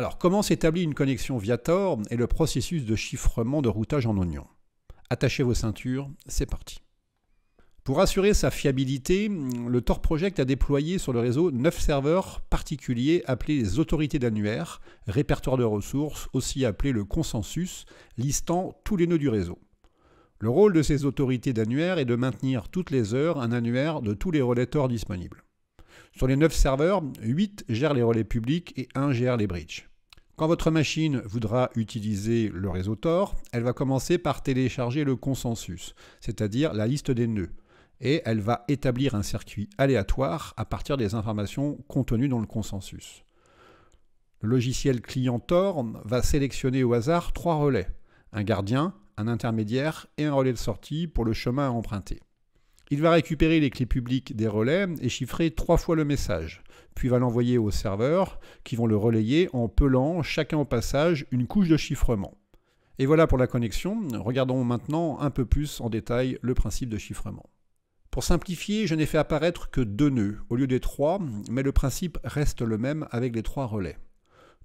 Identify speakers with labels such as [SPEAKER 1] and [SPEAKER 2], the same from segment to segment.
[SPEAKER 1] Alors, comment s'établit une connexion via Tor et le processus de chiffrement de routage en oignon Attachez vos ceintures, c'est parti. Pour assurer sa fiabilité, le Tor Project a déployé sur le réseau 9 serveurs particuliers appelés les autorités d'annuaire, répertoire de ressources, aussi appelé le consensus, listant tous les nœuds du réseau. Le rôle de ces autorités d'annuaire est de maintenir toutes les heures un annuaire de tous les relais Tor disponibles. Sur les 9 serveurs, 8 gèrent les relais publics et 1 gère les bridges. Quand votre machine voudra utiliser le réseau Tor, elle va commencer par télécharger le consensus, c'est-à-dire la liste des nœuds, et elle va établir un circuit aléatoire à partir des informations contenues dans le consensus. Le logiciel client Tor va sélectionner au hasard trois relais, un gardien, un intermédiaire et un relais de sortie pour le chemin à emprunter. Il va récupérer les clés publiques des relais et chiffrer trois fois le message, puis va l'envoyer aux serveurs qui vont le relayer en pelant chacun au passage une couche de chiffrement. Et voilà pour la connexion, regardons maintenant un peu plus en détail le principe de chiffrement. Pour simplifier, je n'ai fait apparaître que deux nœuds au lieu des trois, mais le principe reste le même avec les trois relais.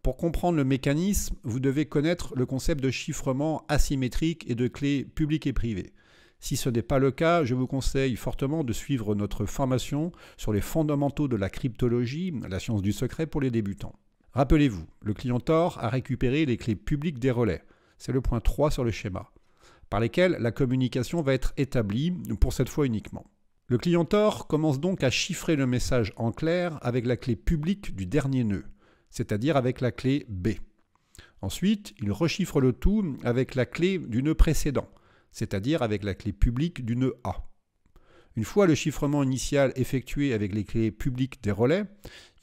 [SPEAKER 1] Pour comprendre le mécanisme, vous devez connaître le concept de chiffrement asymétrique et de clés publiques et privées. Si ce n'est pas le cas, je vous conseille fortement de suivre notre formation sur les fondamentaux de la cryptologie, la science du secret pour les débutants. Rappelez-vous, le client Tor a récupéré les clés publiques des relais, c'est le point 3 sur le schéma, par lesquelles la communication va être établie, pour cette fois uniquement. Le client Tor commence donc à chiffrer le message en clair avec la clé publique du dernier nœud, c'est-à-dire avec la clé B. Ensuite, il rechiffre le tout avec la clé du nœud précédent, c'est-à-dire avec la clé publique du nœud A. Une fois le chiffrement initial effectué avec les clés publiques des relais,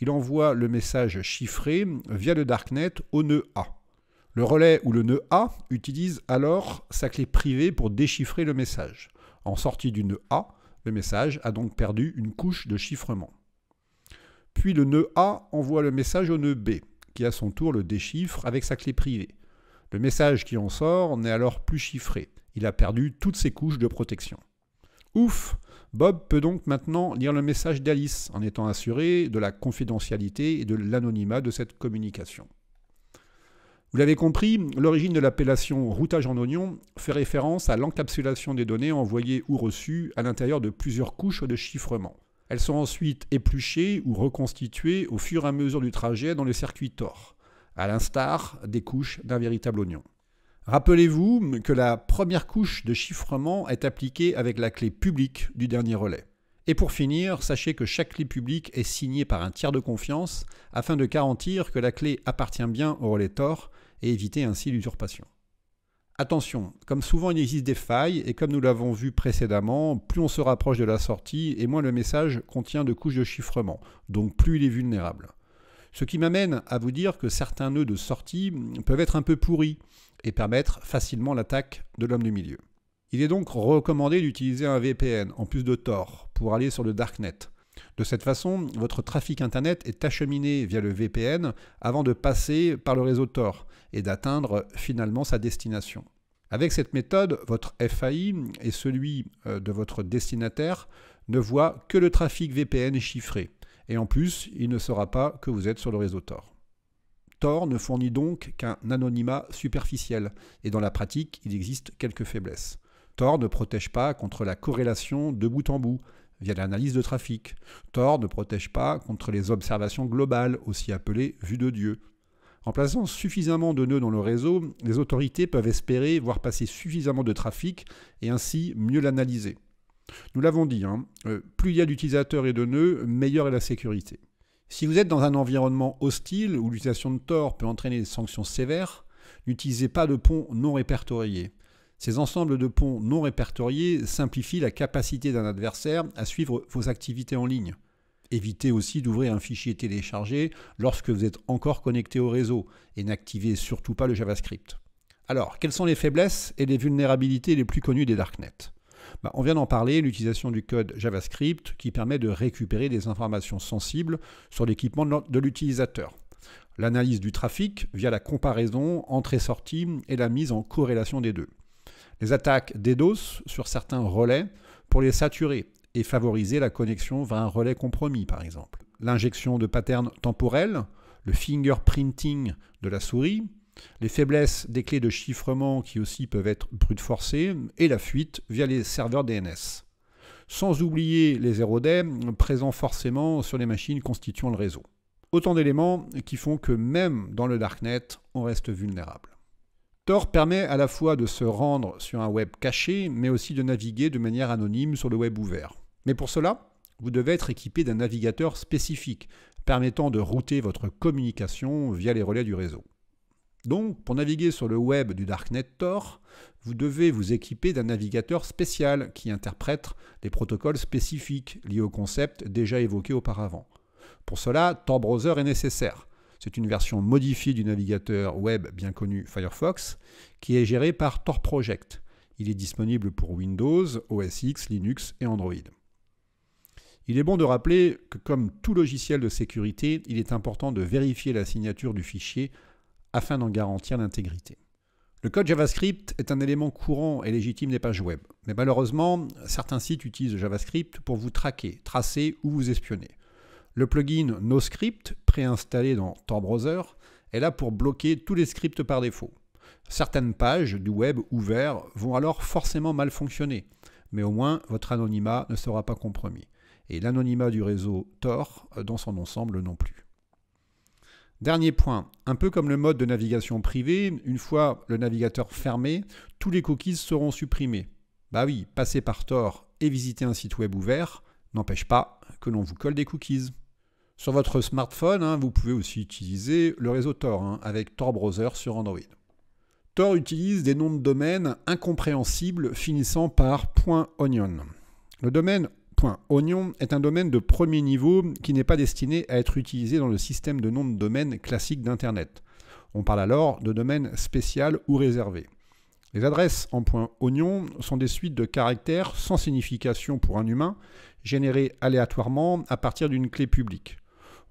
[SPEAKER 1] il envoie le message chiffré via le darknet au nœud A. Le relais ou le nœud A utilise alors sa clé privée pour déchiffrer le message. En sortie du nœud A, le message a donc perdu une couche de chiffrement. Puis le nœud A envoie le message au nœud B, qui à son tour le déchiffre avec sa clé privée. Le message qui en sort n'est alors plus chiffré. Il a perdu toutes ses couches de protection. Ouf Bob peut donc maintenant lire le message d'Alice en étant assuré de la confidentialité et de l'anonymat de cette communication. Vous l'avez compris, l'origine de l'appellation routage en oignon fait référence à l'encapsulation des données envoyées ou reçues à l'intérieur de plusieurs couches de chiffrement. Elles sont ensuite épluchées ou reconstituées au fur et à mesure du trajet dans le circuit TOR à l'instar des couches d'un véritable oignon. Rappelez-vous que la première couche de chiffrement est appliquée avec la clé publique du dernier relais. Et pour finir, sachez que chaque clé publique est signée par un tiers de confiance afin de garantir que la clé appartient bien au relais Tor et éviter ainsi l'usurpation. Attention, comme souvent il existe des failles et comme nous l'avons vu précédemment, plus on se rapproche de la sortie et moins le message contient de couches de chiffrement, donc plus il est vulnérable. Ce qui m'amène à vous dire que certains nœuds de sortie peuvent être un peu pourris et permettre facilement l'attaque de l'homme du milieu. Il est donc recommandé d'utiliser un VPN en plus de Tor pour aller sur le Darknet. De cette façon, votre trafic Internet est acheminé via le VPN avant de passer par le réseau Tor et d'atteindre finalement sa destination. Avec cette méthode, votre FAI et celui euh, de votre destinataire ne voient que le trafic VPN chiffré et en plus, il ne saura pas que vous êtes sur le réseau Tor. Tor ne fournit donc qu'un anonymat superficiel, et dans la pratique, il existe quelques faiblesses. Tor ne protège pas contre la corrélation de bout en bout via l'analyse de trafic. Tor ne protège pas contre les observations globales, aussi appelées vues de Dieu. En plaçant suffisamment de nœuds dans le réseau, les autorités peuvent espérer voir passer suffisamment de trafic et ainsi mieux l'analyser. Nous l'avons dit, hein, euh, plus il y a d'utilisateurs et de nœuds, meilleure est la sécurité. Si vous êtes dans un environnement hostile où l'utilisation de Tor peut entraîner des sanctions sévères, n'utilisez pas de ponts non répertoriés. Ces ensembles de ponts non répertoriés simplifient la capacité d'un adversaire à suivre vos activités en ligne. Évitez aussi d'ouvrir un fichier téléchargé lorsque vous êtes encore connecté au réseau et n'activez surtout pas le JavaScript. Alors, quelles sont les faiblesses et les vulnérabilités les plus connues des Darknet bah, on vient d'en parler, l'utilisation du code JavaScript qui permet de récupérer des informations sensibles sur l'équipement de l'utilisateur. L'analyse du trafic via la comparaison entrée-sortie et la mise en corrélation des deux. Les attaques DDoS sur certains relais pour les saturer et favoriser la connexion vers un relais compromis par exemple. L'injection de patterns temporels, le fingerprinting de la souris, les faiblesses des clés de chiffrement qui aussi peuvent être brute forcées, et la fuite via les serveurs DNS. Sans oublier les 0D présents forcément sur les machines constituant le réseau. Autant d'éléments qui font que même dans le darknet, on reste vulnérable. Tor permet à la fois de se rendre sur un web caché, mais aussi de naviguer de manière anonyme sur le web ouvert. Mais pour cela, vous devez être équipé d'un navigateur spécifique, permettant de router votre communication via les relais du réseau. Donc, pour naviguer sur le web du Darknet Tor, vous devez vous équiper d'un navigateur spécial qui interprète des protocoles spécifiques liés au concept déjà évoqué auparavant. Pour cela, Tor Browser est nécessaire. C'est une version modifiée du navigateur web bien connu Firefox qui est géré par Tor Project. Il est disponible pour Windows, OS X, Linux et Android. Il est bon de rappeler que comme tout logiciel de sécurité, il est important de vérifier la signature du fichier afin d'en garantir l'intégrité. Le code JavaScript est un élément courant et légitime des pages web, mais malheureusement, certains sites utilisent JavaScript pour vous traquer, tracer ou vous espionner. Le plugin NoScript, préinstallé dans Tor Browser, est là pour bloquer tous les scripts par défaut. Certaines pages du web ouvert vont alors forcément mal fonctionner, mais au moins votre anonymat ne sera pas compromis, et l'anonymat du réseau Tor euh, dans son ensemble non plus. Dernier point, un peu comme le mode de navigation privée, une fois le navigateur fermé, tous les cookies seront supprimés. Bah oui, passer par Tor et visiter un site web ouvert n'empêche pas que l'on vous colle des cookies. Sur votre smartphone, hein, vous pouvez aussi utiliser le réseau Tor hein, avec Tor Browser sur Android. Tor utilise des noms de domaines incompréhensibles finissant par .onion. Le domaine Oignon est un domaine de premier niveau qui n'est pas destiné à être utilisé dans le système de noms de domaine classique d'Internet. On parle alors de domaine spécial ou réservé. Les adresses en point oignon sont des suites de caractères sans signification pour un humain, générées aléatoirement à partir d'une clé publique.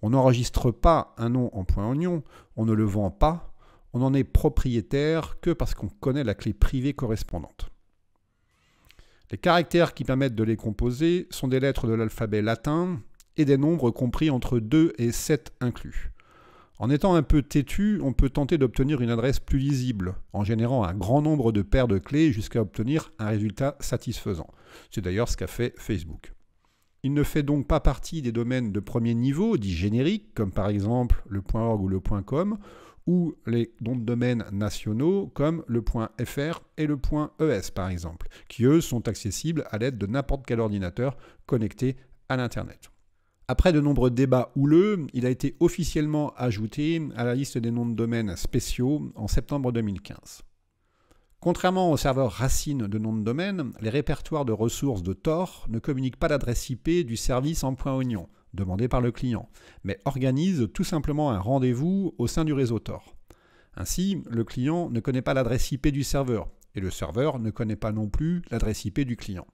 [SPEAKER 1] On n'enregistre pas un nom en point oignon, on ne le vend pas, on n'en est propriétaire que parce qu'on connaît la clé privée correspondante. Les caractères qui permettent de les composer sont des lettres de l'alphabet latin et des nombres compris entre 2 et 7 inclus. En étant un peu têtu, on peut tenter d'obtenir une adresse plus lisible, en générant un grand nombre de paires de clés jusqu'à obtenir un résultat satisfaisant. C'est d'ailleurs ce qu'a fait Facebook. Il ne fait donc pas partie des domaines de premier niveau, dits génériques, comme par exemple le .org ou le .com, ou les noms de domaines nationaux comme le .fr et le .es par exemple, qui eux sont accessibles à l'aide de n'importe quel ordinateur connecté à l'Internet. Après de nombreux débats houleux, il a été officiellement ajouté à la liste des noms de domaines spéciaux en septembre 2015. Contrairement aux serveurs racines de nom de domaine, les répertoires de ressources de Tor ne communiquent pas l'adresse IP du service en point oignon demandé par le client, mais organisent tout simplement un rendez-vous au sein du réseau Tor. Ainsi, le client ne connaît pas l'adresse IP du serveur et le serveur ne connaît pas non plus l'adresse IP du client.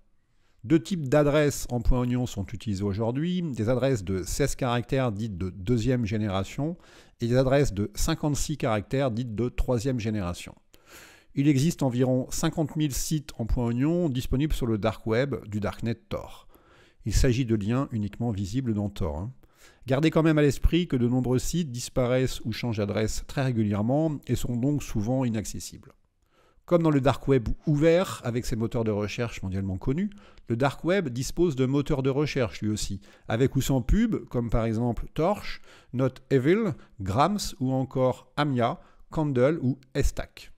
[SPEAKER 1] Deux types d'adresses en point oignon sont utilisées aujourd'hui, des adresses de 16 caractères dites de deuxième génération et des adresses de 56 caractères dites de troisième génération il existe environ 50 000 sites en point oignon disponibles sur le dark web du darknet Tor. Il s'agit de liens uniquement visibles dans Tor. Hein. Gardez quand même à l'esprit que de nombreux sites disparaissent ou changent d'adresse très régulièrement et sont donc souvent inaccessibles. Comme dans le dark web ouvert, avec ses moteurs de recherche mondialement connus, le dark web dispose de moteurs de recherche lui aussi, avec ou sans pub, comme par exemple Torch, Not Evil, Grams ou encore Amia, Candle ou Estac.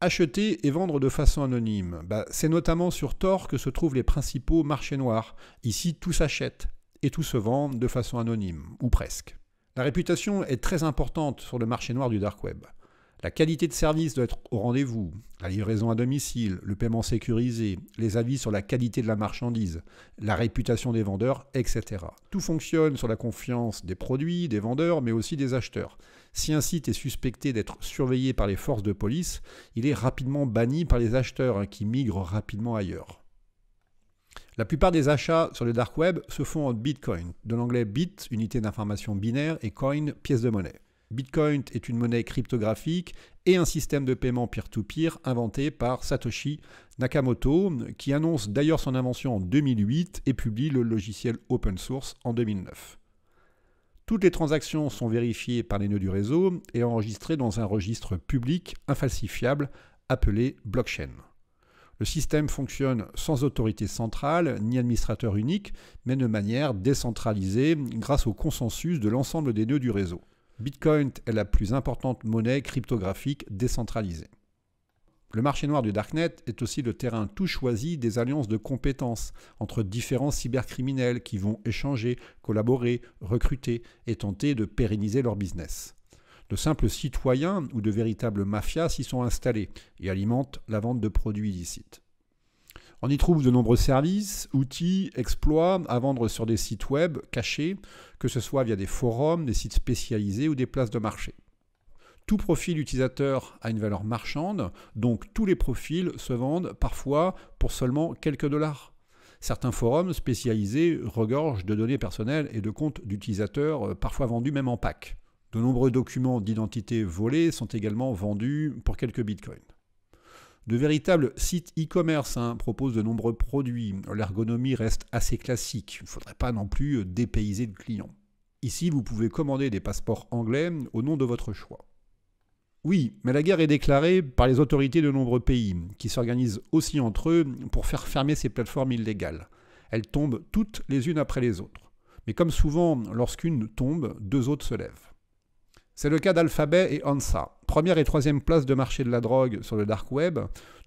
[SPEAKER 1] Acheter et vendre de façon anonyme, bah, c'est notamment sur Tor que se trouvent les principaux marchés noirs. Ici, tout s'achète et tout se vend de façon anonyme, ou presque. La réputation est très importante sur le marché noir du dark web. La qualité de service doit être au rendez-vous, la livraison à domicile, le paiement sécurisé, les avis sur la qualité de la marchandise, la réputation des vendeurs, etc. Tout fonctionne sur la confiance des produits, des vendeurs, mais aussi des acheteurs. Si un site est suspecté d'être surveillé par les forces de police, il est rapidement banni par les acheteurs hein, qui migrent rapidement ailleurs. La plupart des achats sur le dark web se font en bitcoin, de l'anglais bit, unité d'information binaire, et coin, pièce de monnaie. Bitcoin est une monnaie cryptographique et un système de paiement peer-to-peer inventé par Satoshi Nakamoto, qui annonce d'ailleurs son invention en 2008 et publie le logiciel open source en 2009. Toutes les transactions sont vérifiées par les nœuds du réseau et enregistrées dans un registre public infalsifiable appelé blockchain. Le système fonctionne sans autorité centrale ni administrateur unique, mais de manière décentralisée grâce au consensus de l'ensemble des nœuds du réseau. Bitcoin est la plus importante monnaie cryptographique décentralisée. Le marché noir du Darknet est aussi le terrain tout choisi des alliances de compétences entre différents cybercriminels qui vont échanger, collaborer, recruter et tenter de pérenniser leur business. De simples citoyens ou de véritables mafias s'y sont installés et alimentent la vente de produits illicites. On y trouve de nombreux services, outils, exploits à vendre sur des sites web cachés, que ce soit via des forums, des sites spécialisés ou des places de marché. Tout profil utilisateur a une valeur marchande, donc tous les profils se vendent parfois pour seulement quelques dollars. Certains forums spécialisés regorgent de données personnelles et de comptes d'utilisateurs euh, parfois vendus même en pack. De nombreux documents d'identité volés sont également vendus pour quelques bitcoins. De véritables sites e-commerce hein, proposent de nombreux produits. L'ergonomie reste assez classique. Il ne faudrait pas non plus euh, dépayser le client. Ici, vous pouvez commander des passeports anglais euh, au nom de votre choix. Oui, mais la guerre est déclarée par les autorités de nombreux pays, qui s'organisent aussi entre eux pour faire fermer ces plateformes illégales. Elles tombent toutes les unes après les autres. Mais comme souvent, lorsqu'une tombe, deux autres se lèvent. C'est le cas d'Alphabet et Ansa. Première et troisième place de marché de la drogue sur le dark web,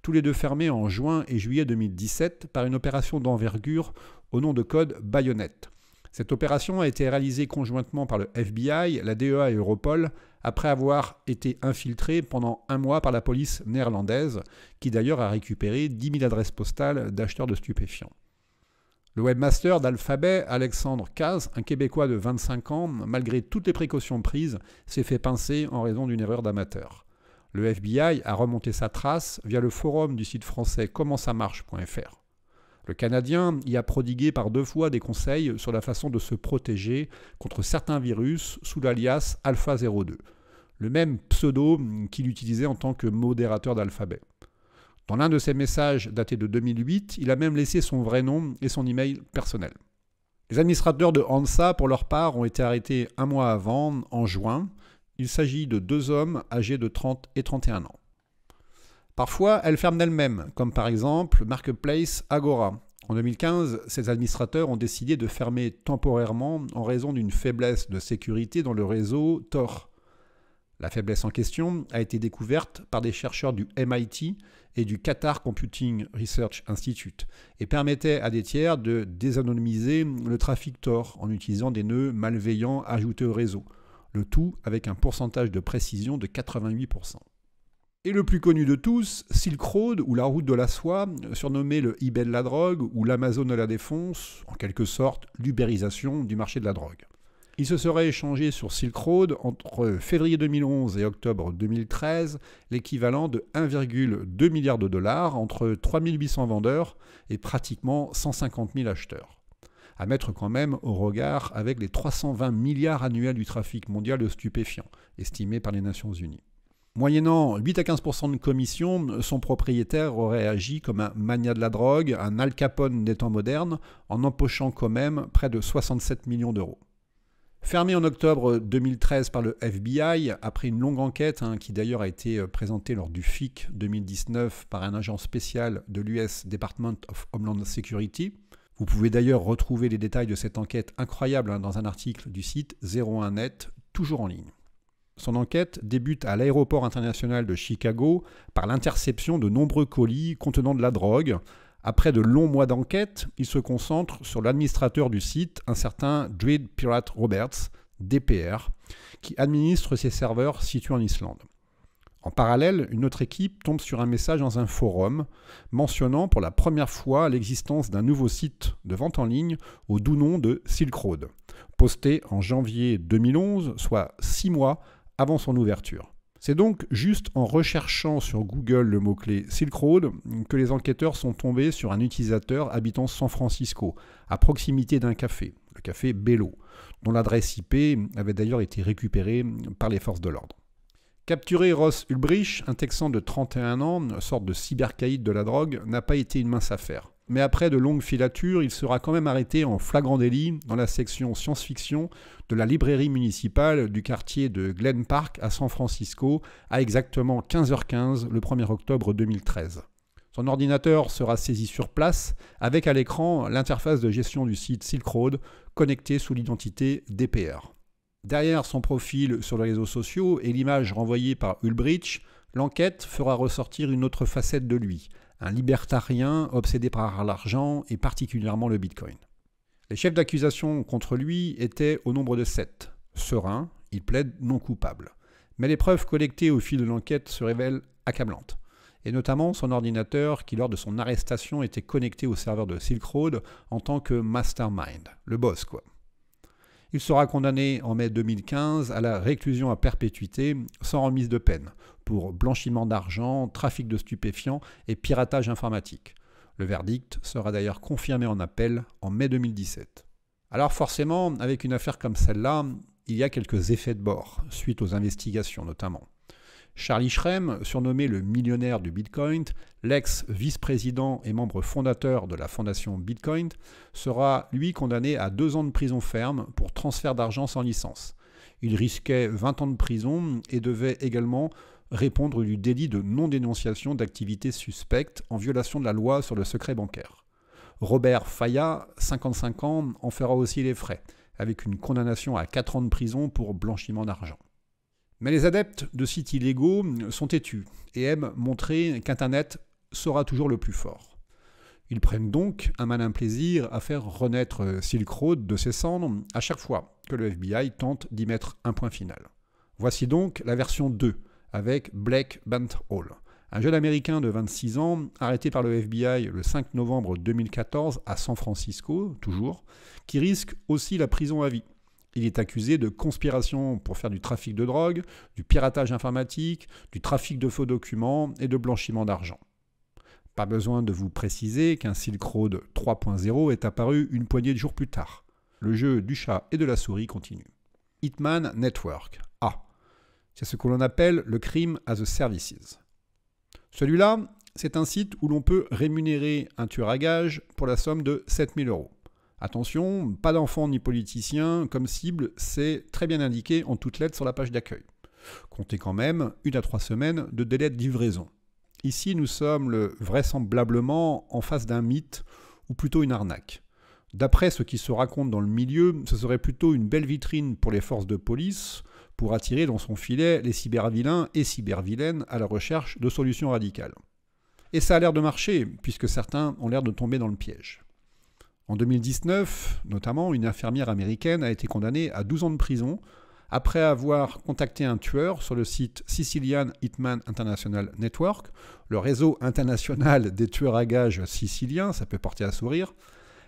[SPEAKER 1] tous les deux fermés en juin et juillet 2017 par une opération d'envergure au nom de code Bayonnette. Cette opération a été réalisée conjointement par le FBI, la DEA et Europol, après avoir été infiltrée pendant un mois par la police néerlandaise, qui d'ailleurs a récupéré 10 000 adresses postales d'acheteurs de stupéfiants. Le webmaster d'Alphabet, Alexandre Caz, un Québécois de 25 ans, malgré toutes les précautions prises, s'est fait pincer en raison d'une erreur d'amateur. Le FBI a remonté sa trace via le forum du site français commentsaMarche.fr. Le Canadien y a prodigué par deux fois des conseils sur la façon de se protéger contre certains virus sous l'alias Alpha 02, le même pseudo qu'il utilisait en tant que modérateur d'Alphabet. Dans l'un de ses messages datés de 2008, il a même laissé son vrai nom et son email personnel. Les administrateurs de Hansa, pour leur part, ont été arrêtés un mois avant, en juin. Il s'agit de deux hommes âgés de 30 et 31 ans. Parfois, elles ferment elles mêmes comme par exemple Marketplace Agora. En 2015, ces administrateurs ont décidé de fermer temporairement en raison d'une faiblesse de sécurité dans le réseau Tor. La faiblesse en question a été découverte par des chercheurs du MIT et du Qatar Computing Research Institute et permettait à des tiers de désanonymiser le trafic Tor en utilisant des nœuds malveillants ajoutés au réseau, le tout avec un pourcentage de précision de 88%. Et le plus connu de tous, Silk Road ou la route de la soie, surnommé le eBay de la drogue ou l'Amazon de la défonce, en quelque sorte l'ubérisation du marché de la drogue. Il se serait échangé sur Silk Road entre février 2011 et octobre 2013 l'équivalent de 1,2 milliard de dollars entre 3800 vendeurs et pratiquement 150 000 acheteurs à mettre quand même au regard avec les 320 milliards annuels du trafic mondial de stupéfiants, estimé par les Nations Unies. Moyennant 8 à 15 de commission, son propriétaire aurait agi comme un mania de la drogue, un Al Capone des temps modernes, en empochant quand même près de 67 millions d'euros. Fermé en octobre 2013 euh, par le FBI, après une longue enquête hein, qui d'ailleurs a été euh, présentée lors du FIC 2019 par un agent spécial de l'US Department of Homeland Security, vous pouvez d'ailleurs retrouver les détails de cette enquête incroyable hein, dans un article du site 01net, toujours en ligne. Son enquête débute à l'aéroport international de Chicago par l'interception de nombreux colis contenant de la drogue, après de longs mois d'enquête, il se concentre sur l'administrateur du site, un certain Dread Pirate Roberts, DPR, qui administre ses serveurs situés en Islande. En parallèle, une autre équipe tombe sur un message dans un forum mentionnant pour la première fois l'existence d'un nouveau site de vente en ligne au doux nom de Silk Road, posté en janvier 2011, soit six mois avant son ouverture. C'est donc juste en recherchant sur Google le mot-clé Silk Road que les enquêteurs sont tombés sur un utilisateur habitant San Francisco, à proximité d'un café, le café Bello, dont l'adresse IP avait d'ailleurs été récupérée par les forces de l'ordre. Capturer Ross Ulbrich, un Texan de 31 ans, sorte de cybercaïde de la drogue, n'a pas été une mince affaire mais après de longues filatures, il sera quand même arrêté en flagrant délit dans la section science-fiction de la librairie municipale du quartier de Glen Park à San Francisco à exactement 15h15 le 1er octobre 2013. Son ordinateur sera saisi sur place avec à l'écran l'interface de gestion du site Silk Road connectée sous l'identité DPR. Derrière son profil sur les réseaux sociaux et l'image renvoyée par Ulbricht, l'enquête fera ressortir une autre facette de lui, un libertarien obsédé par l'argent et particulièrement le Bitcoin. Les chefs d'accusation contre lui étaient au nombre de sept. Serein, il plaide non coupable. Mais les preuves collectées au fil de l'enquête se révèlent accablantes, et notamment son ordinateur qui lors de son arrestation était connecté au serveur de Silk Road en tant que mastermind, le boss quoi. Il sera condamné en mai 2015 à la réclusion à perpétuité sans remise de peine pour blanchiment d'argent, trafic de stupéfiants et piratage informatique. Le verdict sera d'ailleurs confirmé en appel en mai 2017. Alors forcément, avec une affaire comme celle-là, il y a quelques effets de bord, suite aux investigations notamment. Charlie Schrem, surnommé le millionnaire du Bitcoin, l'ex-vice-président et membre fondateur de la fondation Bitcoin, sera lui condamné à deux ans de prison ferme pour transfert d'argent sans licence. Il risquait 20 ans de prison et devait également répondre du délit de non-dénonciation d'activités suspectes en violation de la loi sur le secret bancaire. Robert Faya, 55 ans, en fera aussi les frais, avec une condamnation à 4 ans de prison pour blanchiment d'argent. Mais les adeptes de sites illégaux sont têtus et aiment montrer qu'Internet sera toujours le plus fort. Ils prennent donc un malin plaisir à faire renaître Silk Road de ses cendres à chaque fois que le FBI tente d'y mettre un point final. Voici donc la version 2 avec Black Hall. un jeune américain de 26 ans arrêté par le FBI le 5 novembre 2014 à San Francisco, toujours, qui risque aussi la prison à vie il est accusé de conspiration pour faire du trafic de drogue, du piratage informatique, du trafic de faux documents et de blanchiment d'argent. Pas besoin de vous préciser qu'un Silk Road 3.0 est apparu une poignée de jours plus tard. Le jeu du chat et de la souris continue. Hitman Network. Ah, c'est ce que l'on appelle le crime as a services. Celui-là, c'est un site où l'on peut rémunérer un tueur à gage pour la somme de 7000 euros. Attention, pas d'enfants ni politiciens comme cible, c'est très bien indiqué en toutes lettres sur la page d'accueil. Comptez quand même une à trois semaines de délai de livraison. Ici, nous sommes vraisemblablement en face d'un mythe, ou plutôt une arnaque. D'après ce qui se raconte dans le milieu, ce serait plutôt une belle vitrine pour les forces de police, pour attirer dans son filet les cybervilains et cybervilaines à la recherche de solutions radicales. Et ça a l'air de marcher, puisque certains ont l'air de tomber dans le piège. En 2019, notamment, une infirmière américaine a été condamnée à 12 ans de prison après avoir contacté un tueur sur le site Sicilian Hitman International Network, le réseau international des tueurs à gages siciliens, ça peut porter à sourire.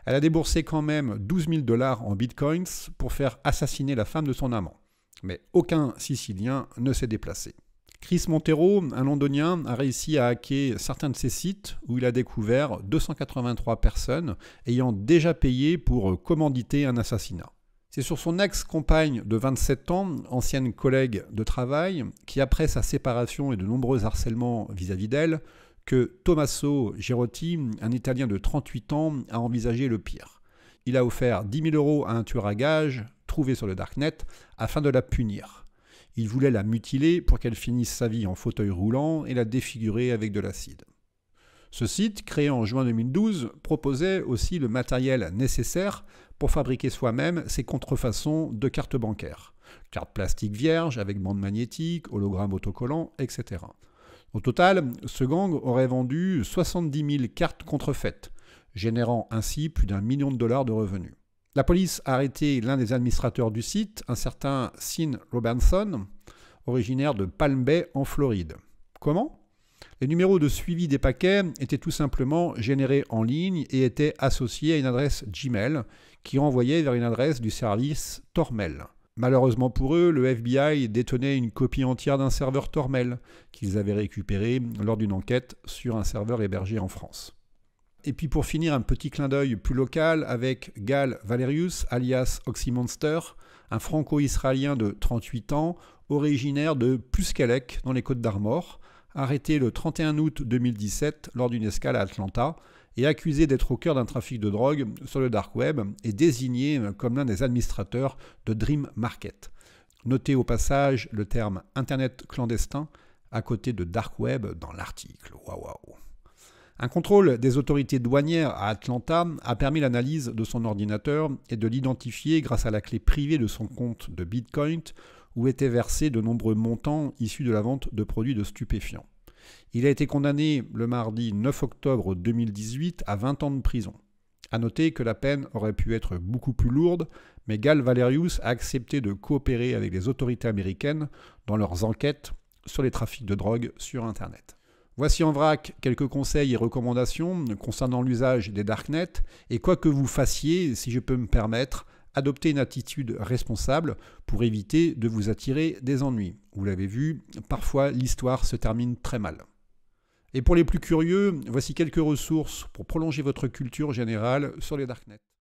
[SPEAKER 1] Elle a déboursé quand même 12 000 dollars en bitcoins pour faire assassiner la femme de son amant. Mais aucun Sicilien ne s'est déplacé. Chris Montero, un londonien, a réussi à hacker certains de ses sites où il a découvert 283 personnes ayant déjà payé pour commanditer un assassinat. C'est sur son ex-compagne de 27 ans, ancienne collègue de travail, qui après sa séparation et de nombreux harcèlements vis-à-vis d'elle, que Tommaso Girotti, un Italien de 38 ans, a envisagé le pire. Il a offert 10 000 euros à un tueur à gages, trouvé sur le Darknet, afin de la punir. Il voulait la mutiler pour qu'elle finisse sa vie en fauteuil roulant et la défigurer avec de l'acide. Ce site, créé en juin 2012, proposait aussi le matériel nécessaire pour fabriquer soi-même ses contrefaçons de cartes bancaires. Cartes plastiques vierges avec bande magnétique, hologramme autocollant, etc. Au total, ce gang aurait vendu 70 000 cartes contrefaites, générant ainsi plus d'un million de dollars de revenus. La police a arrêté l'un des administrateurs du site, un certain Sean Robinson, originaire de Palm Bay en Floride. Comment Les numéros de suivi des paquets étaient tout simplement générés en ligne et étaient associés à une adresse Gmail qui renvoyait vers une adresse du service Tormel. Malheureusement pour eux, le FBI détenait une copie entière d'un serveur Tormel qu'ils avaient récupéré lors d'une enquête sur un serveur hébergé en France. Et puis pour finir, un petit clin d'œil plus local avec Gal Valerius, alias Oxymonster, un franco-israélien de 38 ans, originaire de Puskalek, dans les Côtes d'Armor, arrêté le 31 août 2017 lors d'une escale à Atlanta et accusé d'être au cœur d'un trafic de drogue sur le dark web et désigné comme l'un des administrateurs de Dream Market. Notez au passage le terme Internet clandestin à côté de dark web dans l'article. Waouh un contrôle des autorités douanières à Atlanta a permis l'analyse de son ordinateur et de l'identifier grâce à la clé privée de son compte de Bitcoin où étaient versés de nombreux montants issus de la vente de produits de stupéfiants. Il a été condamné le mardi 9 octobre 2018 à 20 ans de prison. A noter que la peine aurait pu être beaucoup plus lourde, mais Gal Valerius a accepté de coopérer avec les autorités américaines dans leurs enquêtes sur les trafics de drogue sur Internet. Voici en vrac quelques conseils et recommandations concernant l'usage des darknets et quoi que vous fassiez, si je peux me permettre, adoptez une attitude responsable pour éviter de vous attirer des ennuis. Vous l'avez vu, parfois l'histoire se termine très mal. Et pour les plus curieux, voici quelques ressources pour prolonger votre culture générale sur les darknets.